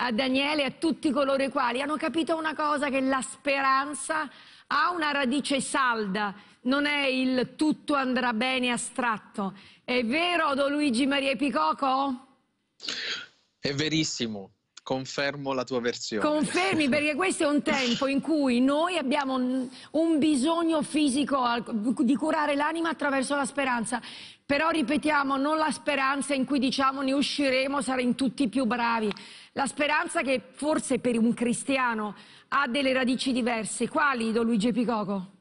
a Daniele e a tutti coloro i quali hanno capito una cosa, che la speranza ha una radice salda, non è il tutto andrà bene astratto. È vero, Don Luigi Maria Picoco? È verissimo. Confermo la tua versione. Confermi perché questo è un tempo in cui noi abbiamo un bisogno fisico di curare l'anima attraverso la speranza. Però ripetiamo, non la speranza in cui diciamo ne usciremo, saremo tutti più bravi. La speranza che forse per un cristiano ha delle radici diverse, quali, Don Luigi Picoco?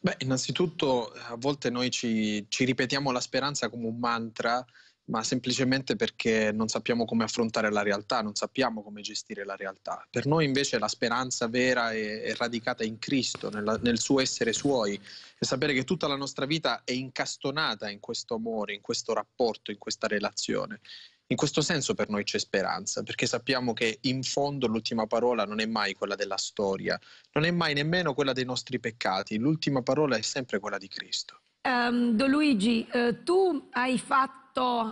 Beh, innanzitutto eh, a volte noi ci, ci ripetiamo la speranza come un mantra, ma semplicemente perché non sappiamo come affrontare la realtà, non sappiamo come gestire la realtà. Per noi invece la speranza vera è, è radicata in Cristo, nella, nel suo essere suoi, e sapere che tutta la nostra vita è incastonata in questo amore, in questo rapporto, in questa relazione. In questo senso per noi c'è speranza, perché sappiamo che in fondo l'ultima parola non è mai quella della storia, non è mai nemmeno quella dei nostri peccati, l'ultima parola è sempre quella di Cristo. Um, ehm, Don Luigi, eh, tu hai fatto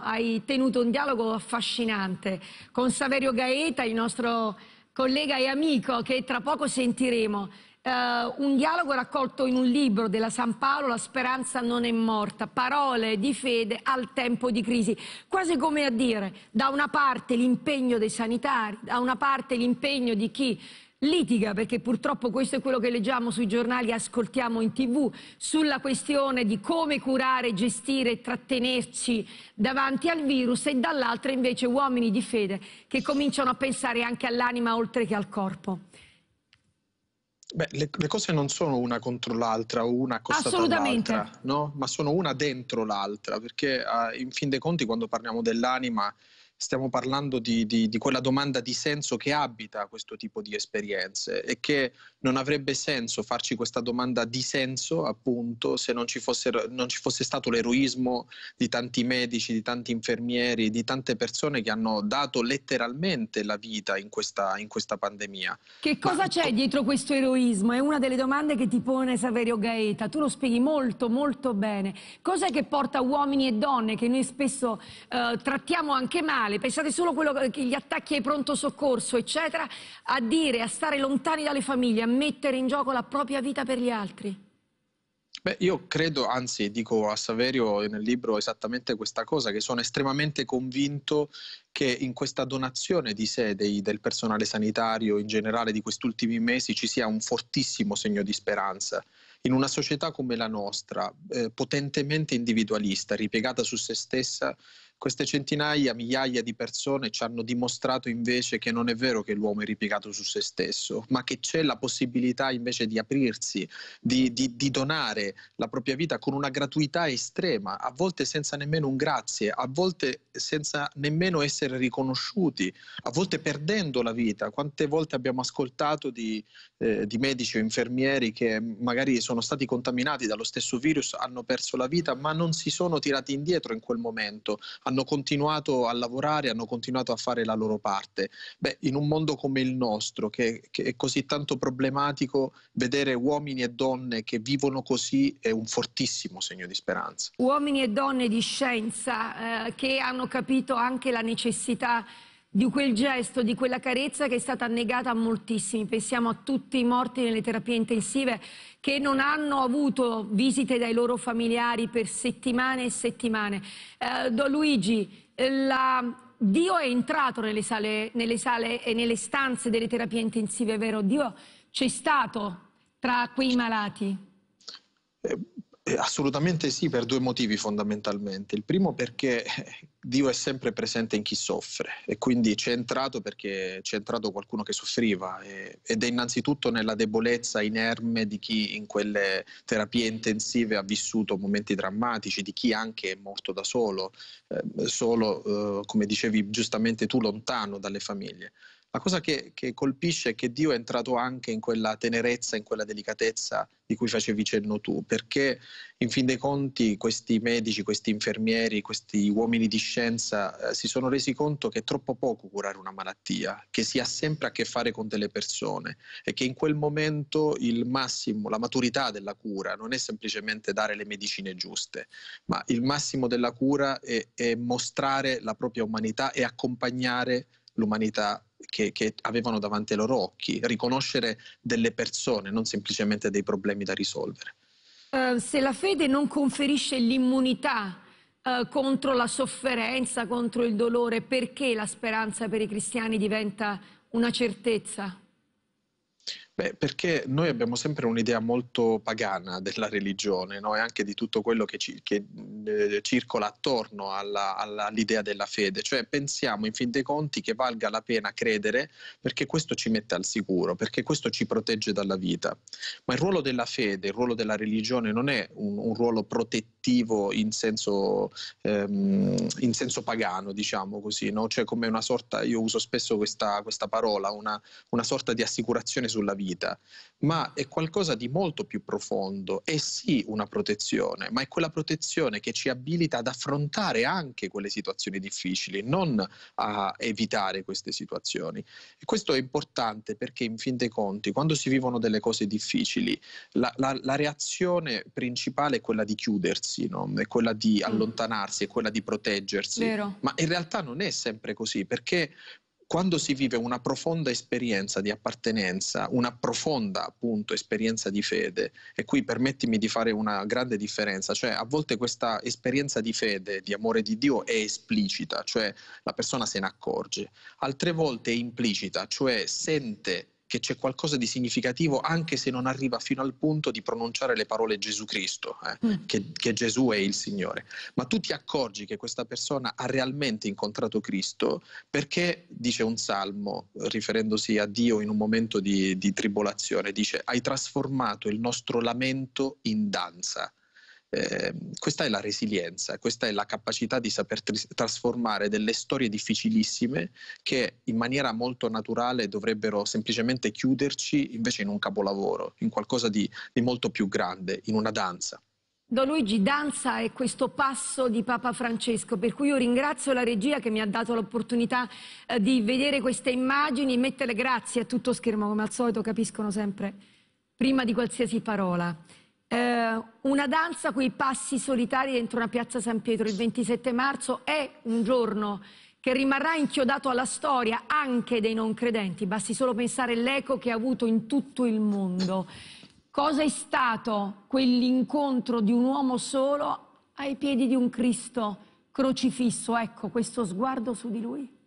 hai tenuto un dialogo affascinante con Saverio Gaeta, il nostro collega e amico che tra poco sentiremo. Uh, un dialogo raccolto in un libro della San Paolo, La speranza non è morta, parole di fede al tempo di crisi, quasi come a dire da una parte l'impegno dei sanitari, da una parte l'impegno di chi litiga, perché purtroppo questo è quello che leggiamo sui giornali e ascoltiamo in tv, sulla questione di come curare, gestire e trattenerci davanti al virus e dall'altra invece uomini di fede che cominciano a pensare anche all'anima oltre che al corpo. Beh, le, le, cose non sono una contro l'altra o una contro l'altra, no? ma sono una dentro l'altra, perché uh, in fin dei conti quando parliamo dell'anima stiamo parlando di, di, di, quella domanda di senso che abita questo tipo di esperienze e che non avrebbe senso farci questa domanda di senso, appunto, se non ci, fosse, non ci fosse stato l'eroismo di tanti medici, di tanti infermieri, di tante persone che hanno dato letteralmente la vita in questa, in questa pandemia. Che cosa Ma... c'è dietro questo eroismo? È una delle domande che ti pone Saverio Gaeta. Tu lo spieghi molto, molto bene. Cos'è che porta uomini e donne, che noi spesso eh, trattiamo anche male, banale, pensate solo a gli attacchi ai pronto soccorso, eccetera, a dire, a stare lontani dalle famiglie, a mettere in gioco la propria vita per gli altri? Beh, io credo, anzi dico a Saverio nel libro esattamente questa cosa, che sono estremamente convinto che in questa donazione di sé dei, del personale sanitario in generale di questi ultimi mesi ci sia un fortissimo segno di speranza. In una società come la nostra, eh, potentemente individualista, ripiegata su se stessa, queste centinaia, migliaia di persone ci hanno dimostrato invece che non è vero che l'uomo è ripiegato su se stesso, ma che c'è la possibilità invece di aprirsi, di, di, di donare la propria vita con una gratuità estrema, a volte senza nemmeno un grazie, a volte senza nemmeno essere riconosciuti, a volte perdendo la vita. Quante volte abbiamo ascoltato di, eh, di medici o infermieri che magari sono stati contaminati dallo stesso virus, hanno perso la vita, ma non si sono tirati indietro in quel momento, hanno continuato a lavorare, hanno continuato a fare la loro parte. Beh, in un mondo come il nostro, che, che è così tanto problematico, vedere uomini e donne che vivono così è un fortissimo segno di speranza. Uomini e donne di scienza eh, che hanno capito anche la necessità di quel gesto, di quella carezza che è stata negata a moltissimi. Pensiamo a tutti i morti nelle terapie intensive che non hanno avuto visite dai loro familiari per settimane e settimane. Eh, Don Luigi, eh, la... Dio è entrato nelle sale, nelle sale e nelle stanze delle terapie intensive, vero? Dio c'è stato tra quei malati. Eh eh, assolutamente sì, per due motivi fondamentalmente. Il primo perché eh, Dio è sempre presente in chi soffre e quindi c'è entrato perché c'è entrato qualcuno che soffriva e, ed è innanzitutto nella debolezza inerme di chi in quelle terapie intensive ha vissuto momenti drammatici, di chi anche è morto da solo, eh, solo eh, come dicevi giustamente tu lontano dalle famiglie. La cosa che, che colpisce è che Dio è entrato anche in quella tenerezza, in quella delicatezza di cui facevi cenno tu, perché in fin dei conti questi medici, questi infermieri, questi uomini di scienza eh, si sono resi conto che è troppo poco curare una malattia, che si ha sempre a che fare con delle persone e che in quel momento il massimo, la maturità della cura non è semplicemente dare le medicine giuste, ma il massimo della cura è, è mostrare la propria umanità e accompagnare l'umanità che, che, avevano davanti ai loro occhi, riconoscere delle persone, non semplicemente dei problemi da risolvere. Uh, se la fede non conferisce l'immunità uh, contro la sofferenza, contro il dolore, perché la speranza per i cristiani diventa una certezza? Beh, perché noi abbiamo sempre un'idea molto pagana della religione no? e anche di tutto quello che, ci, che eh, circola attorno alla, alla, all'idea della fede, cioè pensiamo in fin dei conti che valga la pena credere perché questo ci mette al sicuro, perché questo ci protegge dalla vita. Ma il ruolo della fede, il ruolo della religione non è un, un ruolo protettivo cattivo in senso, ehm, in senso pagano, diciamo così, no? cioè come una sorta, io uso spesso questa, questa parola, una, una sorta di assicurazione sulla vita, ma è qualcosa di molto più profondo, è sì una protezione, ma è quella protezione che ci abilita ad affrontare anche quelle situazioni difficili, non a evitare queste situazioni. E questo è importante perché in fin dei conti, quando si vivono delle cose difficili, la, la, la reazione principale è quella di chiudersi stessi, no? è quella di mm. allontanarsi, è quella di proteggersi. Vero. Ma in realtà non è sempre così, perché quando si vive una profonda esperienza di appartenenza, una profonda appunto esperienza di fede, e qui permettimi di fare una grande differenza, cioè a volte questa esperienza di fede, di amore di Dio è esplicita, cioè la persona se ne accorge, altre volte è implicita, cioè sente che c'è qualcosa di significativo anche se non arriva fino al punto di pronunciare le parole Gesù Cristo, eh, mm. che, che Gesù è il Signore. Ma tu ti accorgi che questa persona ha realmente incontrato Cristo perché, dice un salmo, riferendosi a Dio in un momento di, di tribolazione, dice hai trasformato il nostro lamento in danza eh, questa è la resilienza, questa è la capacità di saper tr- trasformare delle storie difficilissime che in maniera molto naturale dovrebbero semplicemente chiuderci invece in un capolavoro, in qualcosa di, di molto più grande, in una danza. Don Luigi, danza è questo passo di Papa Francesco, per cui io ringrazio la regia che mi ha dato l'opportunità eh, di vedere queste immagini, e metterle grazie a tutto schermo, come al solito capiscono sempre, prima di qualsiasi parola. Eh, una danza quei passi solitari dentro una piazza San Pietro il 27 marzo è un giorno che rimarrà inchiodato alla storia anche dei non credenti. Basti solo pensare all'eco che ha avuto in tutto il mondo. Cosa è stato quell'incontro di un uomo solo ai piedi di un Cristo crocifisso? Ecco questo sguardo su di lui.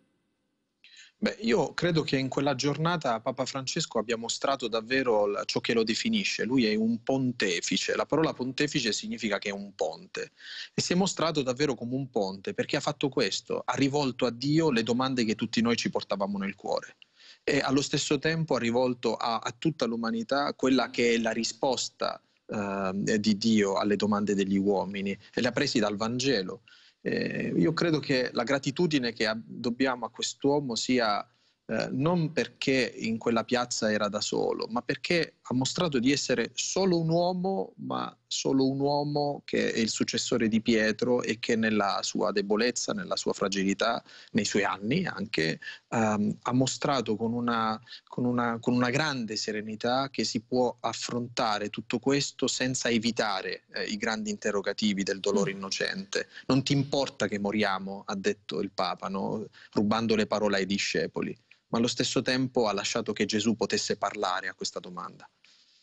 Beh, io credo che in quella giornata Papa Francesco abbia mostrato davvero ciò che lo definisce. Lui è un pontefice. La parola pontefice significa che è un ponte. E si è mostrato davvero come un ponte perché ha fatto questo, ha rivolto a Dio le domande che tutti noi ci portavamo nel cuore e allo stesso tempo ha rivolto a, a tutta l'umanità quella che è la risposta eh, di Dio alle domande degli uomini e le ha presi dal Vangelo. Eh, io credo che la gratitudine che dobbiamo a quest'uomo sia eh, non perché in quella piazza era da solo, ma perché ha mostrato di essere solo un uomo, ma solo un uomo che è il successore di Pietro e che nella sua debolezza, nella sua fragilità, nei suoi anni anche, ehm, ha mostrato con una, con, una, con una, grande serenità che si può affrontare tutto questo senza evitare eh, i grandi interrogativi del dolore mm. innocente. Non ti importa che moriamo, ha detto il Papa, no? rubando le parole ai discepoli ma allo stesso tempo ha lasciato che Gesù potesse parlare a questa domanda.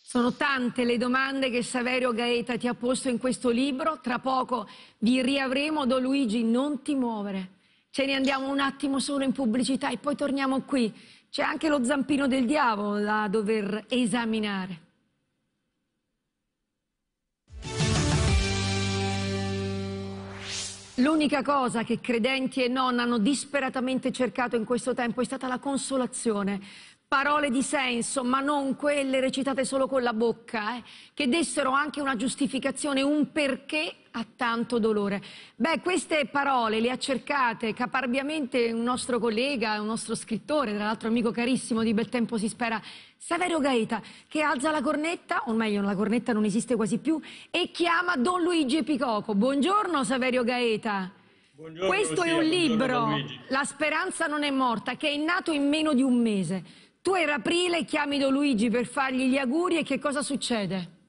Sono tante le domande che Saverio Gaeta ti ha posto in questo libro, tra poco vi riavremo, Don Luigi, non ti muovere. Ce ne andiamo un attimo solo in pubblicità e poi torniamo qui. C'è anche lo zampino del diavolo da dover esaminare. L'unica cosa che credenti e non hanno disperatamente cercato in questo tempo è stata la consolazione parole di senso, ma non quelle recitate solo con la bocca, eh, che dessero anche una giustificazione, un perché a tanto dolore. Beh, queste parole le ha cercate caparbiamente un nostro collega, un nostro scrittore, tra l'altro amico carissimo di Bel Tempo si spera, Saverio Gaeta, che alza la cornetta, o meglio la cornetta non esiste quasi più, e chiama Don Luigi Picoco. Buongiorno Saverio Gaeta. Buongiorno, Questo sì, è un libro, La speranza non è morta, che è nato in meno di un mese. Tu era aprile, chiami Don Luigi per fargli gli auguri e che cosa succede?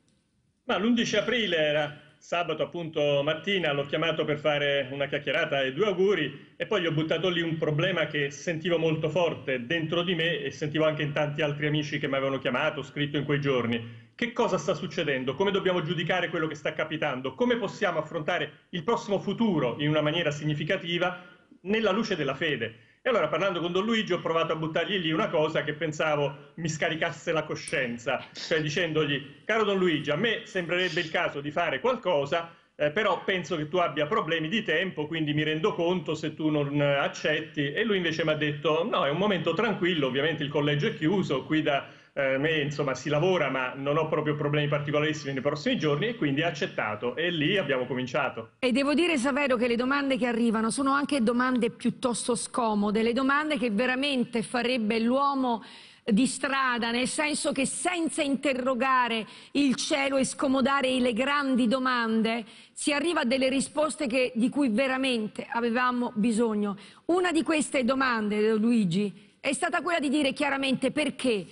Ma l'11 aprile era sabato appunto mattina, l'ho chiamato per fare una chiacchierata e due auguri e poi gli ho buttato lì un problema che sentivo molto forte dentro di me e sentivo anche in tanti altri amici che mi avevano chiamato, scritto in quei giorni. Che cosa sta succedendo? Come dobbiamo giudicare quello che sta capitando? Come possiamo affrontare il prossimo futuro in una maniera significativa nella luce della fede? E allora parlando con Don Luigi ho provato a buttargli lì una cosa che pensavo mi scaricasse la coscienza, cioè dicendogli, caro Don Luigi, a me sembrerebbe il caso di fare qualcosa, eh, però penso che tu abbia problemi di tempo, quindi mi rendo conto se tu non eh, accetti. E lui invece mi ha detto, no, è un momento tranquillo, ovviamente il collegio è chiuso, qui da eh, me, insomma, si lavora ma non ho proprio problemi particolarissimi nei prossimi giorni e quindi ha accettato e lì abbiamo cominciato. E devo dire Saverio che le domande che arrivano sono anche domande piuttosto scomode, le domande che veramente farebbe l'uomo di strada, nel senso che senza interrogare il cielo e scomodare le grandi domande si arriva a delle risposte che, di cui veramente avevamo bisogno. Una di queste domande, Luigi, è stata quella di dire chiaramente perché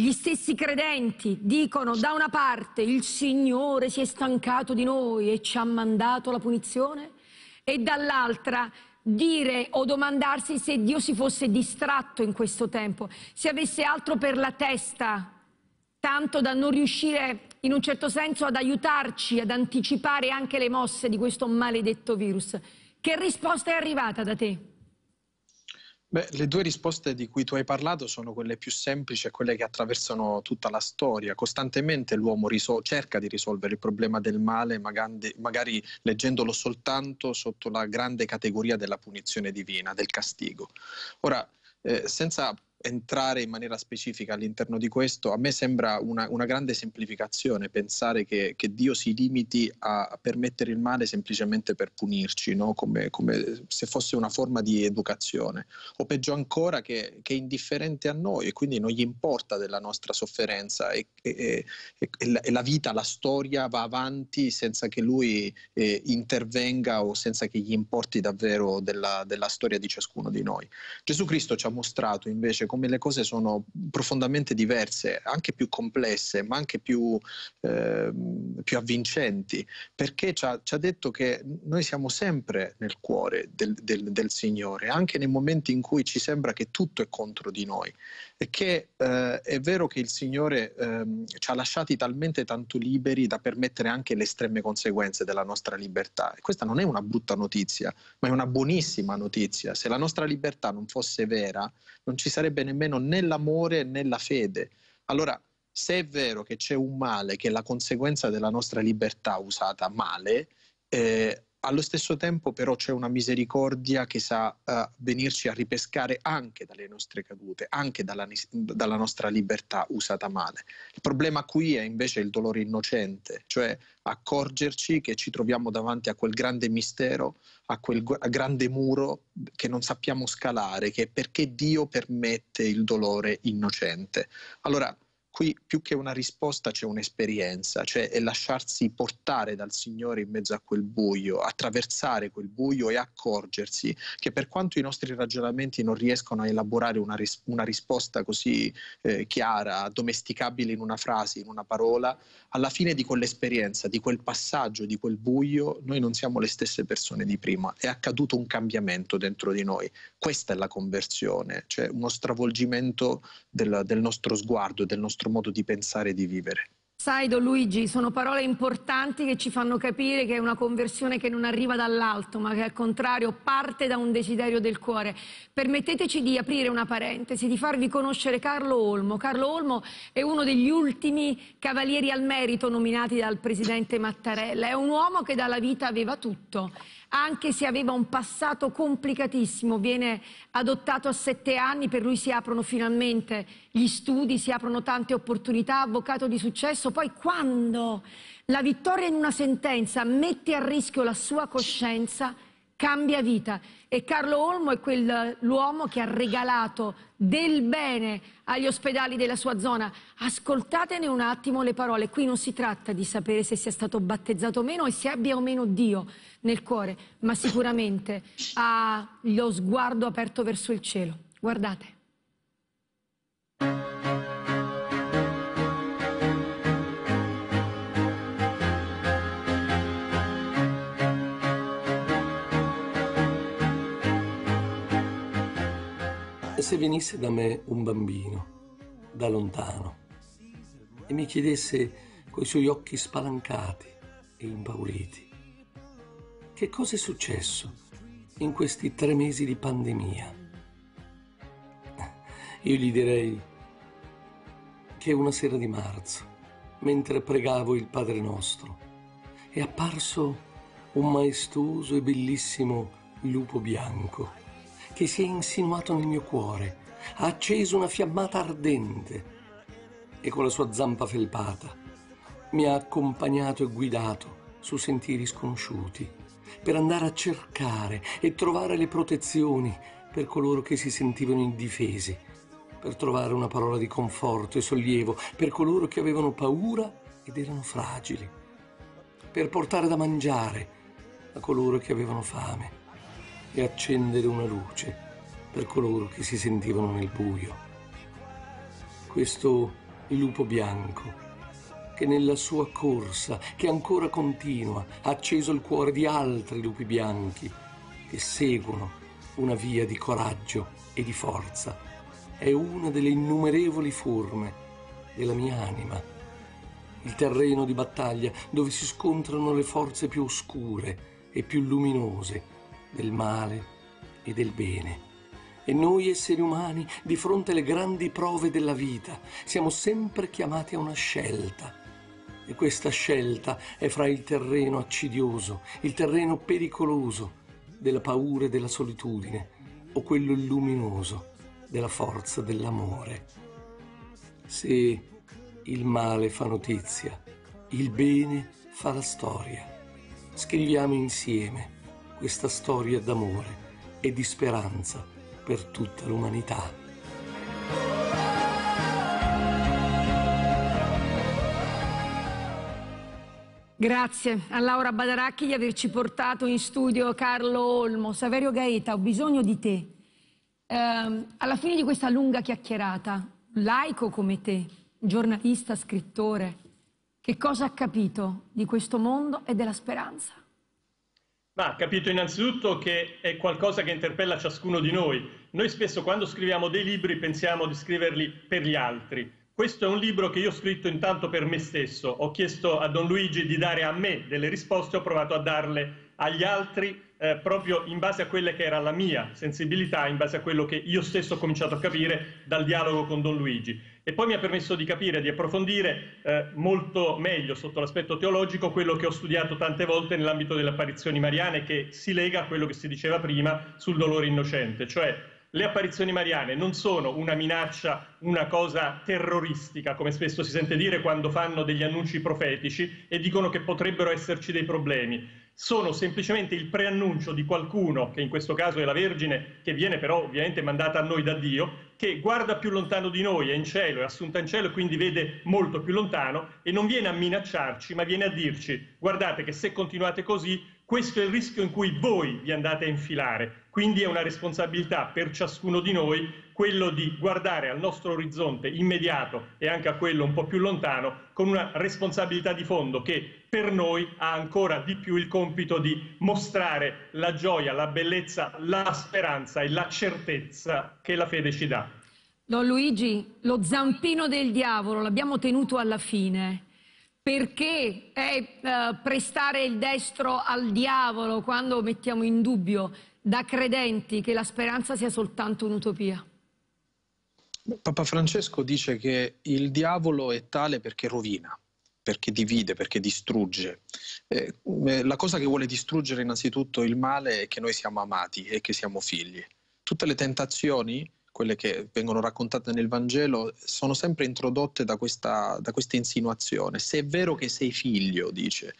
gli stessi credenti dicono da una parte il Signore si è stancato di noi e ci ha mandato la punizione e dall'altra dire o domandarsi se Dio si fosse distratto in questo tempo, se avesse altro per la testa, tanto da non riuscire in un certo senso ad aiutarci, ad anticipare anche le mosse di questo maledetto virus. Che risposta è arrivata da te? Beh, le due risposte di cui tu hai parlato sono quelle più semplici e quelle che attraversano tutta la storia. Costantemente l'uomo riso- cerca di risolvere il problema del male, magari, magari leggendolo soltanto sotto la grande categoria della punizione divina, del castigo. Ora, eh, senza entrare in maniera specifica all'interno di questo, a me sembra una, una grande semplificazione pensare che, che, Dio si limiti a permettere il male semplicemente per punirci, no? come, come, se fosse una forma di educazione, o peggio ancora che, che, è indifferente a noi e quindi non gli importa della nostra sofferenza e, e, e, la, e la, vita, la storia va avanti senza che lui eh, intervenga o senza che gli importi davvero della, della storia di ciascuno di noi. Gesù Cristo ci ha mostrato invece come le cose sono profondamente diverse, anche più complesse, ma anche più, eh, più avvincenti, perché ci ha, ci ha, detto che noi siamo sempre nel cuore del, del, del, Signore, anche nei momenti in cui ci sembra che tutto è contro di noi e che eh, è vero che il Signore eh, ci ha lasciati talmente tanto liberi da permettere anche le estreme conseguenze della nostra libertà. E questa non è una brutta notizia, ma è una buonissima notizia. Se la nostra libertà non fosse vera, non ci sarebbe nemmeno né l'amore né la fede. Allora, se è vero che c'è un male che è la conseguenza della nostra libertà usata male, eh, allo stesso tempo però c'è una misericordia che sa uh, venirci a ripescare anche dalle nostre cadute, anche dalla, dalla, nostra libertà usata male. Il problema qui è invece il dolore innocente, cioè accorgerci che ci troviamo davanti a quel grande mistero, a quel a grande muro che non sappiamo scalare, che è perché Dio permette il dolore innocente. Allora, Qui più che una risposta c'è un'esperienza, cioè è lasciarsi portare dal Signore in mezzo a quel buio, attraversare quel buio e accorgersi che per quanto i nostri ragionamenti non riescono a elaborare una, ris- una risposta così eh, chiara, domesticabile in una frase, in una parola, alla fine di quell'esperienza, di quel passaggio, di quel buio, noi non siamo le stesse persone di prima, è accaduto un cambiamento dentro di noi. Questa è la conversione, cioè uno stravolgimento del, del nostro sguardo, del nostro nostro modo di pensare e di vivere. Sai, Don Luigi, sono parole importanti che ci fanno capire che è una conversione che non arriva dall'alto, ma che al contrario parte da un desiderio del cuore. Permetteteci di aprire una parentesi, di farvi conoscere Carlo Olmo. Carlo Olmo è uno degli ultimi cavalieri al merito nominati dal presidente Mattarella. È un uomo che dalla vita aveva tutto anche se aveva un passato complicatissimo, viene adottato a sette anni, per lui si aprono finalmente gli studi, si aprono tante opportunità, avvocato di successo, poi quando la vittoria in una sentenza mette a rischio la sua coscienza, cambia vita e Carlo Olmo è quell'uomo che ha regalato del bene agli ospedali della sua zona. Ascoltatene un attimo le parole, qui non si tratta di sapere se sia stato battezzato o meno e se abbia o meno Dio nel cuore, ma sicuramente ha lo sguardo aperto verso il cielo. Guardate. se venisse da me un bambino, da lontano, e mi chiedesse coi suoi occhi spalancati e impauriti, che cosa è successo in questi tre mesi di pandemia? Io gli direi che una sera di marzo, mentre pregavo il Padre nostro, è apparso un maestoso e bellissimo lupo bianco che si è insinuato nel mio cuore, ha acceso una fiammata ardente e con la sua zampa felpata mi ha accompagnato e guidato su sentieri sconosciuti per andare a cercare e trovare le protezioni per coloro che si sentivano indifesi, per trovare una parola di conforto e sollievo per coloro che avevano paura ed erano fragili, per portare da mangiare a coloro che avevano fame e accendere una luce per coloro che si sentivano nel buio. Questo lupo bianco che nella sua corsa, che ancora continua, ha acceso il cuore di altri lupi bianchi che seguono una via di coraggio e di forza. È una delle innumerevoli forme della mia anima, il terreno di battaglia dove si scontrano le forze più oscure e più luminose del male e del bene. E noi esseri umani, di fronte alle grandi prove della vita, siamo sempre chiamati a una scelta. E questa scelta è fra il terreno accidioso, il terreno pericoloso della paura e della solitudine, o quello luminoso della forza dell'amore. Se il male fa notizia, il bene fa la storia. Scriviamo insieme questa storia d'amore e di speranza per tutta l'umanità. Grazie a Laura Badaracchi di averci portato in studio Carlo Olmo. Saverio Gaeta, ho bisogno di te. Eh, alla fine di questa lunga chiacchierata, laico come te, giornalista, scrittore, che cosa ha capito di questo mondo e della speranza? ha capito innanzitutto che è qualcosa che interpella ciascuno di noi. Noi spesso quando scriviamo dei libri pensiamo di scriverli per gli altri. Questo è un libro che io ho scritto intanto per me stesso. Ho chiesto a Don Luigi di dare a me delle risposte, ho provato a darle agli altri eh, proprio in base a quella che era la mia sensibilità, in base a quello che io stesso ho cominciato a capire dal dialogo con Don Luigi. E poi mi ha permesso di capire, di approfondire eh, molto meglio sotto l'aspetto teologico quello che ho studiato tante volte nell'ambito delle apparizioni mariane che si lega a quello che si diceva prima sul dolore innocente, cioè le apparizioni mariane non sono una minaccia, una cosa terroristica, come spesso si sente dire quando fanno degli annunci profetici e dicono che potrebbero esserci dei problemi. Sono semplicemente il preannuncio di qualcuno, che in questo caso è la Vergine, che viene però ovviamente mandata a noi da Dio, che guarda più lontano di noi, è in cielo, è assunta in cielo e quindi vede molto più lontano e non viene a minacciarci, ma viene a dirci guardate che se continuate così questo è il rischio in cui voi vi andate a infilare quindi è una responsabilità per ciascuno di noi quello di guardare al nostro orizzonte immediato e anche a quello un po' più lontano con una responsabilità di fondo che per noi ha ancora di più il compito di mostrare la gioia, la bellezza, la speranza e la certezza che la fede ci dà. Don Luigi, lo zampino del diavolo l'abbiamo tenuto alla fine perché è eh, prestare il destro al diavolo quando mettiamo in dubbio da credenti che la speranza sia soltanto un'utopia? Papa Francesco dice che il diavolo è tale perché rovina, perché divide, perché distrugge. Eh, eh, la cosa che vuole distruggere innanzitutto il male è che noi siamo amati e che siamo figli. Tutte le tentazioni, quelle che vengono raccontate nel Vangelo, sono sempre introdotte da questa, da questa insinuazione. Se è vero che sei figlio, dice,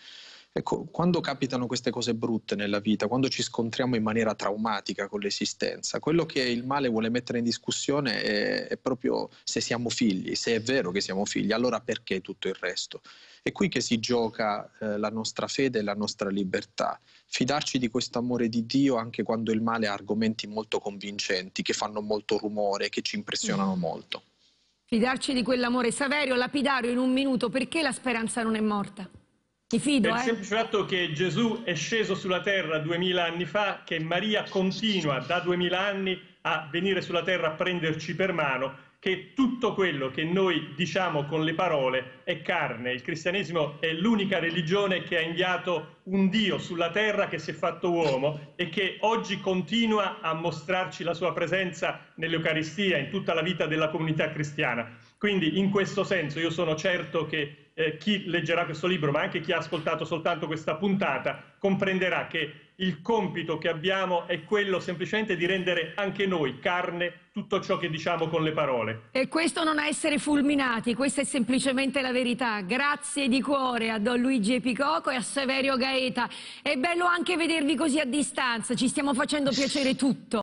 Ecco, quando capitano queste cose brutte nella vita, quando ci scontriamo in maniera traumatica con l'esistenza, quello che il male vuole mettere in discussione è, è proprio se siamo figli, se è vero che siamo figli, allora perché tutto il resto? È qui che si gioca eh, la nostra fede e la nostra libertà. Fidarci di questo amore di Dio anche quando il male ha argomenti molto convincenti, che fanno molto rumore, che ci impressionano mm. molto. Fidarci di quell'amore Saverio, lapidario in un minuto, perché la speranza non è morta? Ti fido, per il eh? semplice fatto che Gesù è sceso sulla terra duemila anni fa, che Maria continua da duemila anni a venire sulla terra a prenderci per mano, che tutto quello che noi diciamo con le parole è carne. Il cristianesimo è l'unica religione che ha inviato un Dio sulla terra che si è fatto uomo e che oggi continua a mostrarci la sua presenza nell'Eucaristia, in tutta la vita della comunità cristiana. Quindi in questo senso io sono certo che eh, chi leggerà questo libro, ma anche chi ha ascoltato soltanto questa puntata, comprenderà che il compito che abbiamo è quello semplicemente di rendere anche noi carne tutto ciò che diciamo con le parole. E questo non è essere fulminati, questa è semplicemente la verità. Grazie di cuore a Don Luigi Epicoco e a Severio Gaeta. È bello anche vedervi così a distanza, ci stiamo facendo piacere tutto.